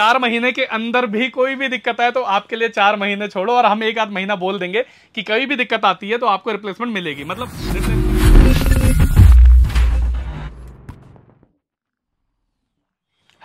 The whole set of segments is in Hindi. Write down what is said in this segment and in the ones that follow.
चार महीने के अंदर भी कोई भी दिक्कत आए तो आपके लिए चार महीने छोड़ो और हम एक आध महीना बोल देंगे कि कोई भी दिक्कत आती है तो आपको रिप्लेसमेंट मिलेगी मतलब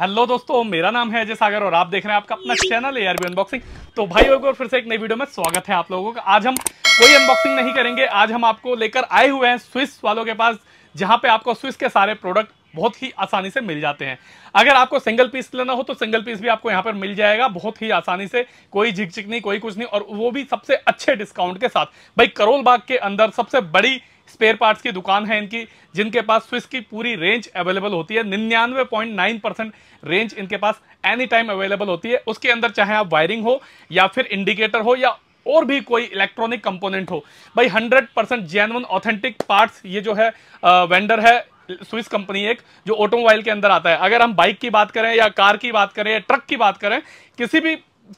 हेलो दोस्तों मेरा नाम है अजय सागर और आप देख रहे हैं आपका अपना चैनल एआरबी अनबॉक्सिंग तो भाई और फिर से एक नई वीडियो में स्वागत है आप लोगों का आज हम कोई अनबॉक्सिंग नहीं करेंगे आज हम आपको लेकर आए हुए हैं स्विस वालों के पास जहां पे आपको स्विस के सारे प्रोडक्ट बहुत ही आसानी से मिल जाते हैं अगर आपको सिंगल पीस लेना हो तो सिंगल पीस भी आपको यहाँ पर मिल जाएगा बहुत ही आसानी से कोई झिकझिक नहीं कोई कुछ नहीं और वो भी सबसे अच्छे डिस्काउंट के साथ भाई करोल बाग के अंदर सबसे बड़ी स्पेयर पार्ट्स की दुकान है इनकी जिनके पास स्विस की पूरी रेंज अवेलेबल होती है निन्यानवे पॉइंट नाइन परसेंट रेंज इनके पास एनी टाइम अवेलेबल होती है उसके अंदर चाहे आप वायरिंग हो या फिर इंडिकेटर हो या और भी कोई इलेक्ट्रॉनिक कंपोनेंट हो भाई 100 परसेंट जेनवन ऑथेंटिक पार्ट्स ये जो है आ, वेंडर है स्विस कंपनी एक जो ऑटोमोबाइल के अंदर आता है अगर हम बाइक की बात करें या कार की बात करें या ट्रक की बात करें किसी भी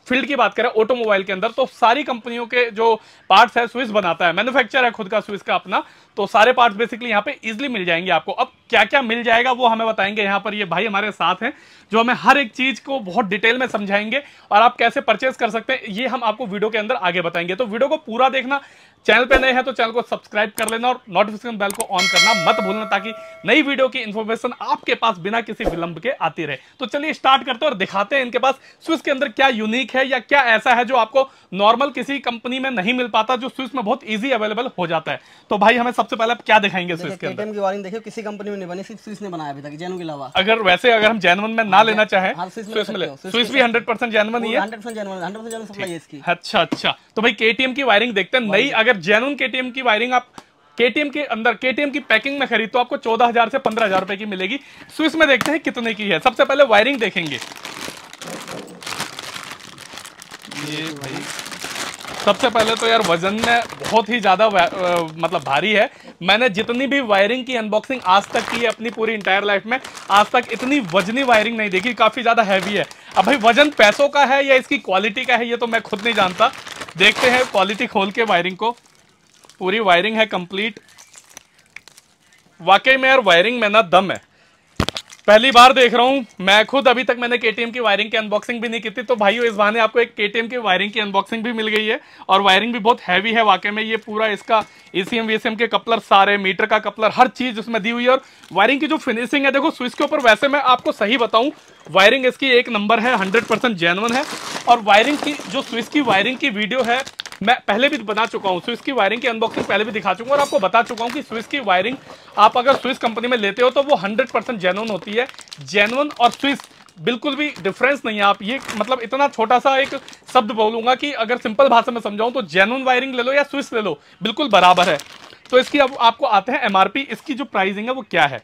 फील्ड की बात करें ऑटोमोबाइल के अंदर तो सारी कंपनियों के जो पार्ट्स है स्विस बनाता है मैन्युफैक्चर है खुद का स्विस का अपना तो सारे पार्ट्स बेसिकली यहाँ पे इजिली मिल जाएंगे आपको अब क्या क्या मिल जाएगा वो हमें बताएंगे यहाँ पर ये भाई हमारे साथ हैं जो हमें हर एक चीज़ को बहुत डिटेल में समझाएंगे और आप कैसे परचेज कर सकते हैं ये हम आपको वीडियो के अंदर आगे बताएंगे तो वीडियो को पूरा देखना चैनल पे नए हैं तो चैनल को सब्सक्राइब कर लेना और नोटिफिकेशन बेल को ऑन करना मत भूलना ताकि नई वीडियो की इन्फॉर्मेशन आपके पास बिना किसी विलंब के आती रहे तो चलिए स्टार्ट करते हैं और दिखाते हैं इनके पास स्विस के अंदर क्या यूनिक है या क्या ऐसा है जो आपको नॉर्मल किसी कंपनी में नहीं मिल पाता जो स्विस में बहुत ईजी अवेलेबल हो जाता है तो भाई हमें सब सबसे पहले आप क्या दिखाएंगे की वायरिंग देखिए किसी कंपनी में नहीं बनी सिर्फ स्विस ने बनाया अभी तक जैन के अलावा अगर वैसे अगर हम जैनवन में ना हाँ, लेना चाहे स्विस हाँ, में ले स्विस भी हंड्रेड परसेंट जैनवन ही है हंड्रेड अच्छा अच्छा तो भाई केटीएम की वायरिंग देखते हैं नई अगर जैनवन केटीएम की वायरिंग आप केटीएम के अंदर केटीएम की पैकिंग में खरीद तो आपको चौदह हजार से पंद्रह हजार रुपए की मिलेगी स्विस में देखते हैं कितने की है सबसे पहले वायरिंग देखेंगे ये भाई सबसे पहले तो यार वजन में बहुत ही ज़्यादा मतलब भारी है मैंने जितनी भी वायरिंग की अनबॉक्सिंग आज तक की है अपनी पूरी इंटायर लाइफ में आज तक इतनी वजनी वायरिंग नहीं देखी काफ़ी ज़्यादा हैवी है अब भाई वजन पैसों का है या इसकी क्वालिटी का है ये तो मैं खुद नहीं जानता देखते हैं क्वालिटी खोल के वायरिंग को पूरी वायरिंग है कंप्लीट वाकई में यार वायरिंग में ना दम है पहली बार देख रहा हूँ मैं खुद अभी तक मैंने केटीएम की वायरिंग की अनबॉक्सिंग भी नहीं की थी तो भाई इस बहाने आपको एक केटीएम की वायरिंग की अनबॉक्सिंग भी मिल गई है और वायरिंग भी बहुत हैवी है वाकई में ये पूरा इसका ईसीएम e वीसीएम के कपलर सारे मीटर का कपलर हर चीज उसमें दी हुई है और वायरिंग की जो फिनिशिंग है देखो स्विच के ऊपर वैसे मैं आपको सही बताऊँ वायरिंग इसकी एक नंबर है हंड्रेड परसेंट है और वायरिंग की जो स्विच की वायरिंग की वीडियो है मैं पहले भी बता चुका हूँ स्विस की वायरिंग की अनबॉक्सिंग पहले भी दिखा चुका हूँ और आपको बता चुका हूँ कि स्विस की वायरिंग आप अगर स्विस कंपनी में लेते हो तो वो हंड्रेड परसेंट जेनुअन होती है जेनुअन और स्विस बिल्कुल भी डिफरेंस नहीं है आप ये मतलब इतना छोटा सा एक शब्द बोलूंगा कि अगर सिंपल भाषा में समझाऊं तो जेनुअन वायरिंग ले लो या स्विस ले लो बिल्कुल बराबर है तो इसकी अब आपको आते हैं एमआरपी इसकी जो प्राइसिंग है वो क्या है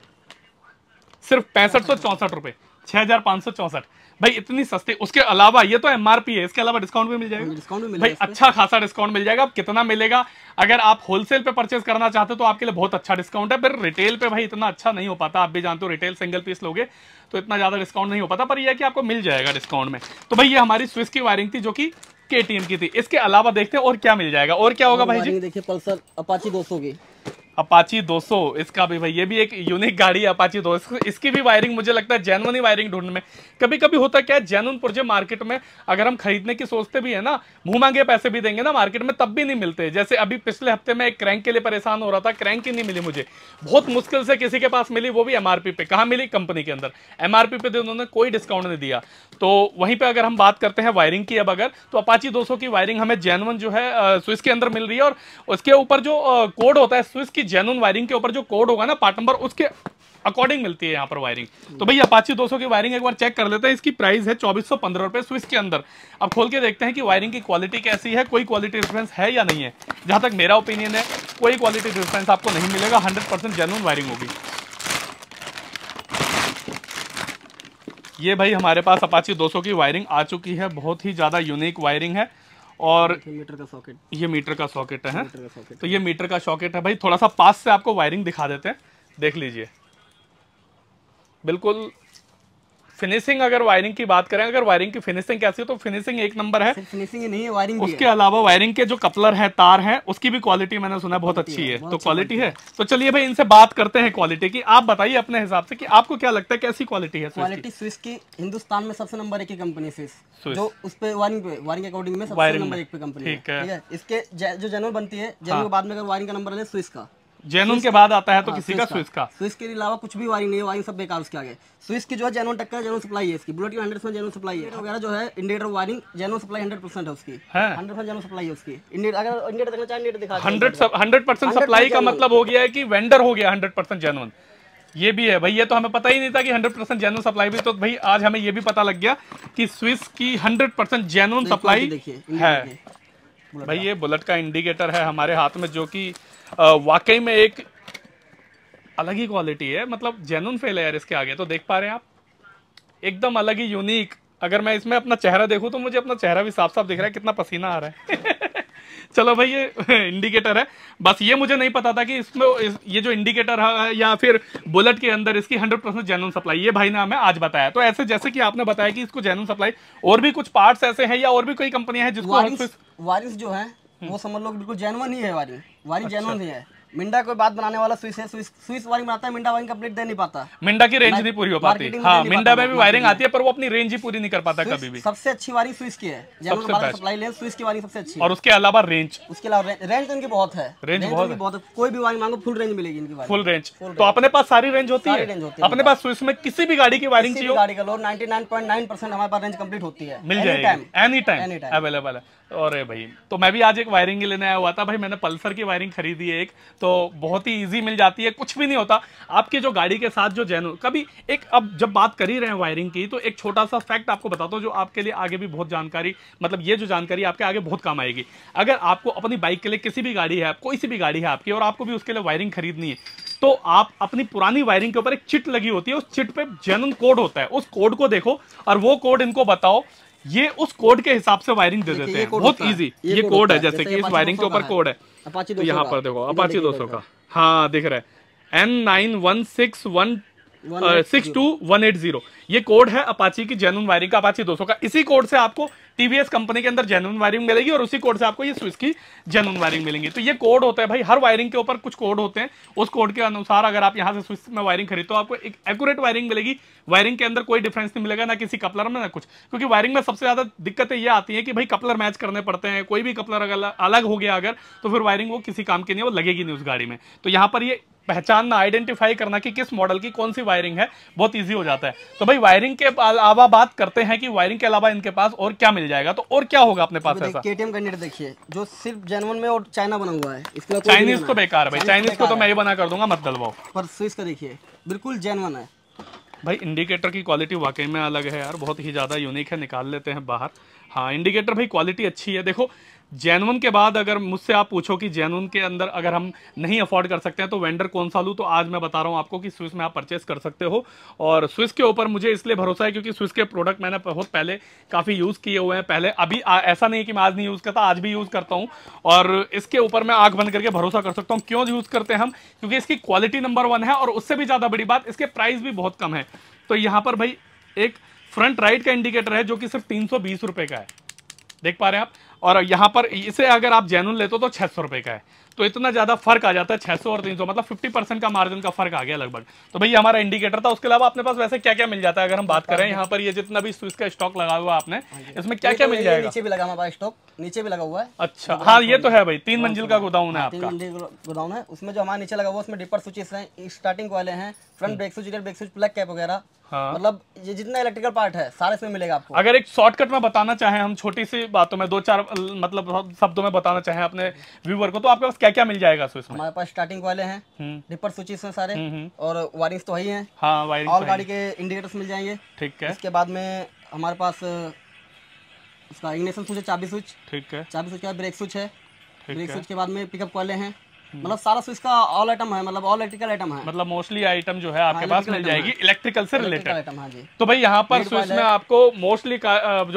सिर्फ पैंसठ सौ चौंसठ रुपये छह हजार सौ चौसठ भाई इतनी सस्ती उसके अलावा ये तो एमआरपी है इसके अलावा डिस्काउंट भी मिल जाएगा डिस्काउंट हाँ, मिल भाई अच्छा खासा डिस्काउंट मिल जाएगा कितना मिलेगा अगर आप होलसेल पे परचेज करना चाहते हो तो आपके लिए बहुत अच्छा डिस्काउंट है फिर रिटेल पे भाई इतना अच्छा नहीं हो पाता आप भी जानते हो रिटेल सिंगल पीस लोगे तो इतना ज्यादा डिस्काउंट नहीं हो पाता पर यह कि आपको मिल जाएगा डिस्काउंट में तो भाई ये हमारी स्विस की वायरिंग थी जो कि के की थी इसके अलावा देखते हैं और क्या मिल जाएगा और क्या होगा हाँ, भाई जी देखिए पल्सर अपाची दो की अपाची 200 इसका भी भाई ये भी एक यूनिक गाड़ी है अपाची 200 इसकी भी वायरिंग मुझे लगता है जेनवन ही वायरिंग ढूंढने में कभी कभी होता क्या है जेनवन पुरजे मार्केट में अगर हम खरीदने की सोचते भी है ना मुंह मांगे पैसे भी देंगे ना मार्केट में तब भी नहीं मिलते जैसे अभी पिछले हफ्ते में एक क्रैंक के लिए परेशान हो रहा था क्रैंक ही नहीं मिली मुझे बहुत मुश्किल से किसी के पास मिली वो भी एमआरपी पे कहाँ मिली कंपनी के अंदर एमआरपी पे तो उन्होंने कोई डिस्काउंट नहीं दिया तो वहीं पर अगर हम बात करते हैं वायरिंग की अब अगर तो अपाची दो की वायरिंग हमें जैनवन जो है स्विस के अंदर मिल रही है और उसके ऊपर जो कोड होता है स्विस की आपकी जेनुअन वायरिंग के ऊपर जो कोड होगा ना पार्ट नंबर उसके अकॉर्डिंग मिलती है यहाँ पर वायरिंग तो भैया अपाची 200 की वायरिंग एक बार चेक कर लेते हैं इसकी प्राइस है चौबीस सौ पंद्रह रुपए स्विस के अंदर अब खोल के देखते हैं कि वायरिंग की क्वालिटी कैसी है कोई क्वालिटी डिफरेंस है या नहीं है जहां तक मेरा ओपिनियन है कोई क्वालिटी डिफरेंस आपको नहीं मिलेगा हंड्रेड परसेंट वायरिंग होगी ये भाई हमारे पास अपाची 200 की वायरिंग आ चुकी है बहुत ही ज़्यादा यूनिक वायरिंग है और मीटर का सॉकेट ये मीटर का सॉकेट है सॉकेट तो ये मीटर का सॉकेट है भाई थोड़ा सा पास से आपको वायरिंग दिखा देते हैं देख लीजिए बिल्कुल फिनिशिंग अगर वायरिंग की बात करें अगर वायरिंग की फिनिशिंग कैसी हो तो फिनिशिंग एक नंबर है फिनिशिंग नहीं है वायरिंग उसके अलावा वायरिंग के जो कपलर है तार है उसकी भी क्वालिटी मैंने सुना बहुत अच्छी है तो क्वालिटी है तो चलिए भाई इनसे बात करते हैं क्वालिटी की आप बताइए अपने हिसाब से आपको क्या लगता है कैसी क्वालिटी है क्वालिटी स्विस की हिंदुस्तान में सबसे नंबर एक ही कंपनी स्विस जो उस पर वायरिंग पे वायरिंग अकॉर्डिंग में सबसे नंबर एक पे कंपनी है इसके जो जनरल बनती है जनरल हाँ। बाद में अगर वायरिंग का नंबर है स्विस का जेनुन के बाद आता है तो हाँ, किसी का स्विस का स्विस के अलावा कुछ भी वायरिंग नहीं वायरिंग सब बेकार उसके आगे स्विस की जो है जेनून टक्कर जेनून सप्लाई है इसकी बुलेट हंड्रेड में जेनून सप्लाई है वगैरह जो है indicator wiring genuine supply hundred percent है उसकी हंड्रेड परसेंट जेनून सप्लाई है उसकी अगर इंडिकेटर देखना चाहे इंडिकेटर दिखा हंड्रेड हंड्रेड परसेंट सप्लाई का मतलब हो गया है कि वेंडर हो गया हंड्रेड परसेंट जेनुअन ये भी है भाई ये तो हमें पता ही नहीं था कि 100 परसेंट जेनुअन सप्लाई भी तो भाई आज हमें ये भी पता लग गया कि स्विस की 100 परसेंट जेनुअन सप्लाई है भाई ये बुलेट का इंडिकेटर है हमारे हाथ में जो कि वाकई में एक अलग ही क्वालिटी है मतलब जेनुन फेल है यार इसके आगे तो देख पा रहे हैं आप एकदम अलग ही यूनिक अगर मैं इसमें अपना चेहरा देखूं तो मुझे अपना चेहरा भी साफ साफ दिख रहा है कितना पसीना आ रहा है चलो भाई ये इंडिकेटर है बस ये मुझे नहीं पता था कि इसमें इस, ये जो इंडिकेटर है या फिर बुलेट के अंदर इसकी 100 परसेंट जेनुअन सप्लाई ये भाई ने हमें आज बताया तो ऐसे जैसे कि आपने बताया कि इसको जेनुअन सप्लाई और भी कुछ पार्ट्स ऐसे हैं या और भी कोई कंपनियां हैं जिसको वारिस, वारिस जो है हम्म। वो समझ मतलब लो बिल्कुल जेनवन ही है वायरिंग वायरिंग अच्छा। जैनवन ही है मिंडा कोई बात बनाने वाला स्विच है स्विच स्विच वायरिंग बनाता है मिंडा वायरिंग कंप्लीट दे नहीं पाता मिंडा की रेंज नहीं पूरी हो पाती हाँ मिंडा में भी वायरिंग आती है पर वो अपनी रेंज ही पूरी नहीं कर पाता कभी भी सबसे अच्छी वायरिंग स्विच की है सप्लाई लेन स्विच की वायरिंग सबसे अच्छी और उसके अलावा रेंज उसके अलावा रेंज तो इनकी बहुत है रेंज तो बहुत बहुत कोई भी वायरिंग मांगो फुल रेंज मिलेगी इनकी फुल रेंज तो अपने पास सारी रेंज होती है अपने पास स्विच में किसी भी गाड़ी की वायरिंग चाहिए गाड़ी का लोड नाइन्टी हमारे पास रेंज कम्प्लीट होती है मिल जाएगी any time any time available है अरे भाई तो मैं भी आज एक वायरिंग लेने आया हुआ था भाई मैंने पल्सर की वायरिंग खरीदी है एक तो बहुत ही इजी मिल जाती है कुछ भी नहीं होता आपके जो गाड़ी के साथ जो जैन कभी एक अब जब बात कर ही रहे हैं वायरिंग की तो एक छोटा सा फैक्ट आपको बताता हूँ जो आपके लिए आगे भी बहुत जानकारी मतलब ये जो जानकारी आपके आगे बहुत काम आएगी अगर आपको अपनी बाइक के लिए किसी भी गाड़ी है कोई सी भी गाड़ी है आपकी और आपको भी उसके लिए वायरिंग खरीदनी है तो आप अपनी पुरानी वायरिंग के ऊपर एक चिट लगी होती है उस चिट पे जेनुअन कोड होता है उस कोड को देखो और वो कोड इनको बताओ ये उस कोड के हिसाब से वायरिंग दे देते हैं बहुत इजी ये कोड है जैसे कि इस वायरिंग के ऊपर कोड है तो यहाँ पर देखो अपाची दो सौ का हाँ दिख रहा है N nine one six one six two one eight zero ये कोड है अपाची की जेनुअन वायरिंग का अपाची 200 का इसी कोड से आपको टीवीएस कंपनी के अंदर जेनुअन वायरिंग मिलेगी और उसी कोड से आपको ये स्विच की जेनुअन वायरिंग मिलेंगी तो ये कोड होता है भाई हर वायरिंग के ऊपर कुछ कोड होते हैं उस कोड के अनुसार अगर आप यहाँ से स्विच में वायरिंग खरीद तो आपको एक एक्यूरेट वायरिंग मिलेगी वायरिंग के अंदर कोई डिफरेंस नहीं मिलेगा ना किसी कपलर में ना कुछ क्योंकि वायरिंग में सबसे ज्यादा दिक्कतें ये आती है कि भाई कपलर मैच करने पड़ते हैं कोई भी कपलर अगर अलग हो गया अगर तो फिर वायरिंग वो किसी काम की नहीं वो लगेगी नहीं उस गाड़ी में तो यहाँ पर ये पहचानना आइडेंटिफाई करना कि किस मॉडल की कौन सी वायरिंग है बहुत ईजी हो जाता है तो भाई वायरिंग के अलावा बात करते हैं कि वायरिंग के अलावा इनके पास और क्या मिल मिल जाएगा तो और क्या होगा अपने पास ऐसा केटीएम का नेट देखिए जो सिर्फ जेनवन में और चाइना बना हुआ है इसका चाइनीज तो बेकार है भाई चाइनीज को तो मैं ही बना कर दूंगा मत डलवाओ पर स्विस का देखिए बिल्कुल जेनवन है भाई इंडिकेटर की क्वालिटी वाकई में अलग है यार बहुत ही ज़्यादा यूनिक है निकाल लेते हैं बाहर हाँ इंडिकेटर भाई क्वालिटी अच्छी है देखो जैनवन के बाद अगर मुझसे आप पूछो कि जैनवन के अंदर अगर हम नहीं अफोर्ड कर सकते हैं तो वेंडर कौन सा लूँ तो आज मैं बता रहा हूँ आपको कि स्विस में आप परचेस कर सकते हो और स्विस के ऊपर मुझे इसलिए भरोसा है क्योंकि स्विस के प्रोडक्ट मैंने बहुत पहले काफ़ी यूज़ किए हुए हैं पहले अभी आ, ऐसा नहीं है कि मैं आज नहीं यूज़ करता आज भी यूज़ करता हूँ और इसके ऊपर मैं आँख बंद करके भरोसा कर सकता हूँ क्यों यूज़ करते हैं हम क्योंकि इसकी क्वालिटी नंबर वन है और उससे भी ज़्यादा बड़ी बात इसके प्राइस भी बहुत कम है तो यहाँ पर भाई एक फ्रंट राइट का इंडिकेटर है जो कि सिर्फ तीन सौ का है देख पा रहे हैं आप और यहाँ पर इसे अगर आप जैनून लेते हो तो छह सौ रुपए का है तो इतना ज़्यादा फर्क आ जाता है 600 और 300 मतलब 50 परसेंट का मार्जिन का फर्क आ गया लगभग तो भाई हमारा इंडिकेटर था उसके अलावा अपने पास वैसे क्या क्या मिल जाता है अगर हम बात करें यहाँ पर ये जितना भी स्विस का स्टॉक लगा हुआ आपने हाँ इसमें क्या क्या तो मिल जाएगा नीचे भी लगा हमारा स्टॉक नीचे भी लगा हुआ है अच्छा हाँ ये तो है भाई तीन हाँ, मंजिल का तो गोदाउन है हाँ, आपका गोदाउन है उसमें जो हमारा नीचे लगा हुआ उसमें डिपर स्विचेस है स्टार्टिंग वाले हैं front brake switch brake switch plug cap वगैरह हाँ। मतलब ये जितना इलेक्ट्रिकल पार्ट है सारे इसमें मिलेगा आपको अगर एक शॉर्टकट में बताना चाहें हम छोटी सी बातों में दो चार मतलब शब्दों में बताना चाहें अपने व्यूवर को तो आपके पास क्या क्या मिल जाएगा सो इसमें हमारे पास स्टार्टिंग वाले हैं रिपर हम्म। स्विचेस हैं सारे हम्म, हम्म। और वायरिंग तो ही हैं हाँ वायरिंग और तो गाड़ी के इंडिकेटर्स मिल जाएंगे ठीक है इसके बाद में हमारे पास इसका इग्निशन स्विच है चाबी स्विच ठीक है चाबी स्विच के बाद ब्रेक स्विच है ब्रेक स्विच के बाद में पिकअप वाले हैं मतलब सारा स्विच का ऑल आइटम है मतलब ऑल इलेक्ट्रिकल आइटम है मतलब मोस्टली आइटम जो है हाँ, आपके पास मिल जाएगी इलेक्ट्रिकल से रिलेटेड आइटम हाँ जी तो भाई यहाँ पर स्विच में आपको मोस्टली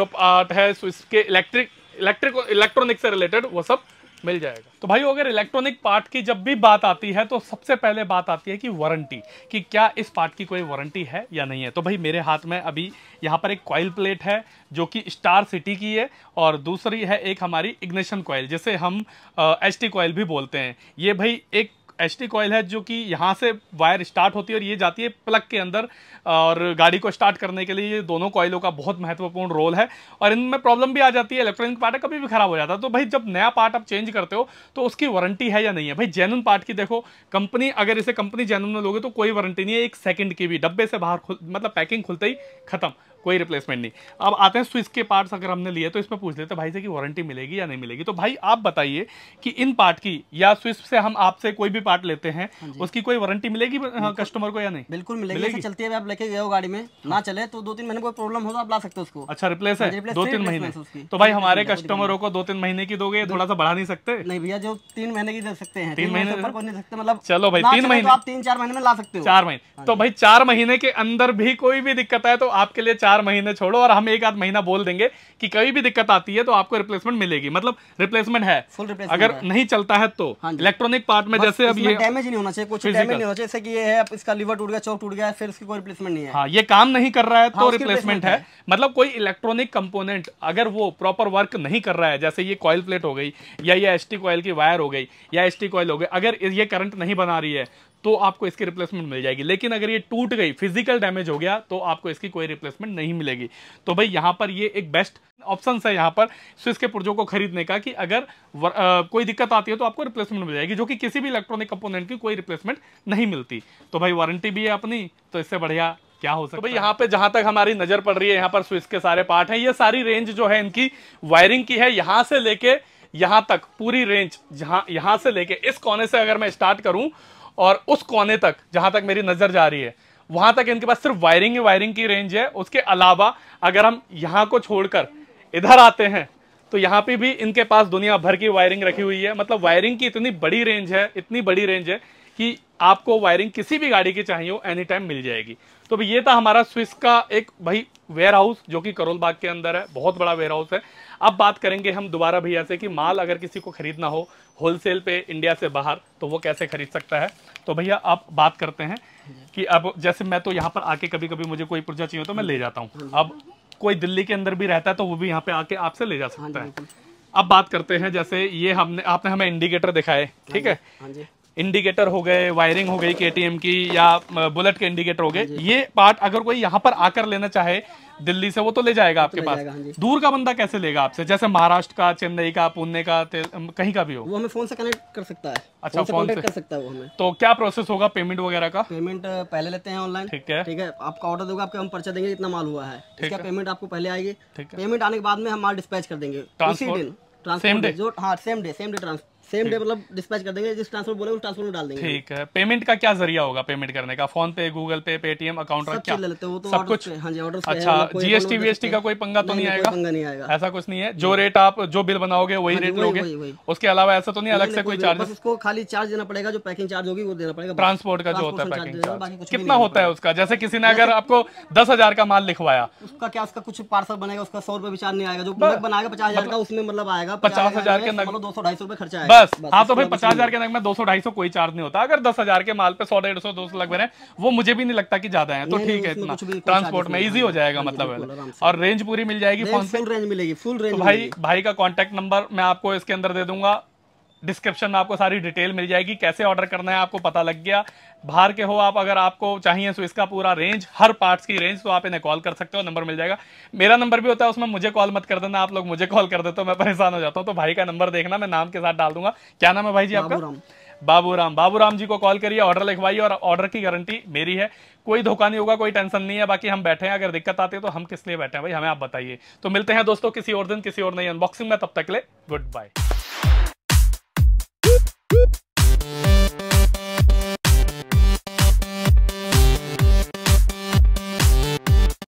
जो पार्ट है स्विच के इलेक्ट्रिक इलेक्ट्रिक इलेक्ट्रॉनिक से रिलेटेड वो सब मिल जाएगा तो भाई अगर इलेक्ट्रॉनिक पार्ट की जब भी बात आती है तो सबसे पहले बात आती है कि वारंटी कि क्या इस पार्ट की कोई वारंटी है या नहीं है तो भाई मेरे हाथ में अभी यहाँ पर एक कॉयल प्लेट है जो कि स्टार सिटी की है और दूसरी है एक हमारी इग्निशन कॉयल जिसे हम एच टी कॉयल भी बोलते हैं ये भाई एक एच टी कॉयल है जो कि यहाँ से वायर स्टार्ट होती है और ये जाती है प्लग के अंदर और गाड़ी को स्टार्ट करने के लिए ये दोनों कॉयलों का बहुत महत्वपूर्ण रोल है और इनमें प्रॉब्लम भी आ जाती है इलेक्ट्रॉनिक पार्ट कभी भी खराब हो जाता है तो भाई जब नया पार्ट आप चेंज करते हो तो उसकी वारंटी है या नहीं है भाई जेनुन पार्ट की देखो कंपनी अगर इसे कंपनी जेनुन में लोगे तो कोई वारंटी नहीं है एक सेकेंड की भी डब्बे से बाहर मतलब पैकिंग खुलते ही खत्म कोई रिप्लेसमेंट नहीं अब आते हैं स्विच के पार्ट्स अगर हमने लिए तो इसमें पूछ लेते हैं भाई से कि वारंटी मिलेगी या नहीं मिलेगी तो भाई आप बताइए कि इन पार्ट की या स्विच से हम आपसे कोई भी पार्ट लेते हैं हाँ उसकी कोई वारंटी मिलेगी हाँ, कस्टमर को या नहीं बिल्कुल मिलेगी चलती है आप लेके गए हो गाड़ी में ना हाँ। चले तो दो तीन महीने कोई प्रॉब्लम हो तो आप ला सकते हो उसको अच्छा रिप्लेस है दो तीन महीने तो भाई हमारे कस्टमरों को दो तीन महीने की दोगे थोड़ा सा बढ़ा नहीं सकते नहीं भैया जो तीन महीने की दे सकते हैं तीन महीने मतलब चलो भाई तीन तो महीने आप तीन चार महीने में ला सकते हो चार महीने तो भाई चार महीने के अंदर भी कोई भी दिक्कत आए तो आपके लिए चार चार महीने छोड़ो और हम एक आध महीना बोल देंगे कि कभी भी दिक्कत आती है तो आपको रिप्लेसमेंट मिलेगी मतलब रिप्लेसमेंट है फुल रिप्लेसमेंट अगर है। नहीं चलता है तो इलेक्ट्रॉनिक हाँ पार्ट में जैसे अब ये डैमेज नहीं होना चाहिए कुछ डैमेज नहीं होना चाहिए जैसे कि ये है इसका लीवर टूट गया चौक टूट गया फिर इसकी कोई रिप्लेसमेंट नहीं है हाँ ये काम नहीं कर रहा है हाँ, तो रिप्लेसमेंट है मतलब कोई इलेक्ट्रॉनिक कंपोनेंट अगर वो प्रॉपर वर्क नहीं कर रहा है जैसे ये कॉयल प्लेट हो गई या ये एस कॉयल की वायर हो गई या एस कॉयल हो गई अगर ये करंट नहीं बना रही है तो आपको इसकी रिप्लेसमेंट मिल जाएगी लेकिन अगर ये टूट गई फिजिकल डैमेज हो गया तो आपको इसकी कोई रिप्लेसमेंट नहीं मिलेगी तो भाई यहाँ पर ये एक बेस्ट ऑप्शन है यहाँ पर स्विस के पुर्जों को खरीदने का कि अगर वर, आ, कोई दिक्कत आती है तो आपको रिप्लेसमेंट मिल जाएगी जो कि किसी भी इलेक्ट्रॉनिक कंपोनेंट की कोई रिप्लेसमेंट नहीं मिलती तो भाई वारंटी भी है अपनी तो इससे बढ़िया क्या हो तो सकता तो भाई यहाँ पे जहां तक हमारी नजर पड़ रही है यहाँ पर स्विच के सारे पार्ट हैं ये सारी रेंज जो है इनकी वायरिंग की है यहां से लेके यहां तक पूरी रेंज जहां यहां से लेके इस कोने से अगर मैं स्टार्ट करूं और उस कोने तक जहां तक मेरी नज़र जा रही है वहां तक इनके पास सिर्फ वायरिंग ही वायरिंग की रेंज है उसके अलावा अगर हम यहाँ को छोड़कर इधर आते हैं तो यहाँ पे भी इनके पास दुनिया भर की वायरिंग रखी हुई है मतलब वायरिंग की इतनी बड़ी रेंज है इतनी बड़ी रेंज है कि आपको वायरिंग किसी भी गाड़ी की चाहिए हो एनी टाइम मिल जाएगी तो ये था हमारा स्विस का एक भाई वेयर हाउस जो कि करोल बाग के अंदर है बहुत बड़ा वेयर हाउस है अब बात करेंगे हम दोबारा भैया से कि माल अगर किसी को खरीदना हो होलसेल पे इंडिया से बाहर तो वो कैसे खरीद सकता है तो भैया आप बात करते हैं कि अब जैसे मैं तो यहाँ पर आके कभी कभी मुझे कोई पुर्जा चाहिए तो मैं ले जाता हूँ हाँ अब कोई दिल्ली के अंदर भी रहता है तो वो भी यहाँ पे आके आपसे ले जा सकता हाँ है अब बात करते हैं जैसे ये हमने आपने हमें इंडिकेटर दिखाए हाँ ठीक है इंडिकेटर हो गए वायरिंग हो गई के की या बुलेट के इंडिकेटर हो गए ये पार्ट अगर कोई यहाँ पर आकर लेना चाहे दिल्ली से वो तो ले जाएगा तो आपके तो पास जाएगा, हाँ दूर का बंदा कैसे लेगा आपसे जैसे महाराष्ट्र का चेन्नई का पुणे का कहीं का भी हो वो हमें फोन से कनेक्ट कर सकता है अच्छा फोन से, से कर सकता है वो हमें तो क्या प्रोसेस होगा पेमेंट वगैरह का पेमेंट पहले लेते हैं ऑनलाइन ठीक है ठीक है आपका ऑर्डर देगा आपके हम पर्चा देंगे इतना माल हुआ है इसका पेमेंट आपको पहले आएगी पेमेंट आने के बाद में हम माल डिस्पैच कर देंगे उसी दिन ट्रांसपोर्ट जो हाँ same day same day transport same day मतलब डिस्पैच कर देंगे जिस ट्रांसफर बोले उस ट्रांसफर में डाल देंगे ठीक है पेमेंट का क्या जरिया होगा पेमेंट करने का फोन पे गूगल पे पेटीएम अकाउंट सब क्या लेते वो तो सब कुछ हाँ जी ऑर्डर अच्छा जीएसटी वीएसटी का कोई पंगा तो नहीं आएगा पंगा नहीं आएगा ऐसा कुछ नहीं है जो रेट आप जो बिल बनाओगे वही रेट हाँ लोगे उसके अलावा ऐसा तो नहीं अलग से कोई चार्ज उसको खाली चार्ज देना पड़ेगा जो पैकिंग चार्ज होगी वो देना पड़ेगा ट्रांसपोर्ट का जो होता है पैकिंग चार्ज कितना होता है उसका जैसे किसी ने अगर आपको दस हजार का माल लिखवाया उसका क्या उसका कुछ पार्सल बनेगा उसका सौ रुपए भी चार्ज नहीं आएगा जो बनाएगा पचास हजार का मतलब उसमें मतलब आएगा पचास हजार के दो सौ ढाई सौ रुपए खर्चा बस हाँ तो भाई पचास हजार के में दो सौ ढाई सौ कोई चार्ज नहीं होता अगर दस हजार के माल पे सौ डेढ़ सौ दो सौ लग रहे हैं वो मुझे भी नहीं लगता कि ज्यादा है तो ठीक है इतना ट्रांसपोर्ट में इजी हो जाएगा मतलब और रेंज पूरी मिल जाएगी फोन से रेंज मिलेगी फुल रेंज तो भाई भाई का कॉन्टेक्ट नंबर मैं आपको इसके अंदर दे दूंगा डिस्क्रिप्शन में आपको सारी डिटेल मिल जाएगी कैसे ऑर्डर करना है आपको पता लग गया बाहर के हो आप अगर आपको चाहिए तो इसका पूरा रेंज हर पार्ट्स की रेंज तो आप इन्हें कॉल कर सकते हो नंबर मिल जाएगा मेरा नंबर भी होता है उसमें मुझे कॉल मत कर देना आप लोग मुझे कॉल कर देते हो मैं परेशान हो जाता हूँ तो भाई का नंबर देखना मैं नाम के साथ डाल दूंगा क्या नाम है भाई जी आपका बाबूराम बाबूराम जी को कॉल करिए ऑर्डर लिखवाइए और ऑर्डर की गारंटी मेरी है कोई धोखा नहीं होगा कोई टेंशन नहीं है बाकी हम बैठे हैं अगर दिक्कत आती है तो हम किस लिए बैठे हैं भाई हमें आप बताइए तो मिलते हैं दोस्तों किसी और दिन किसी और नई अनबॉक्सिंग में तब तक ले गुड बाय Whoop.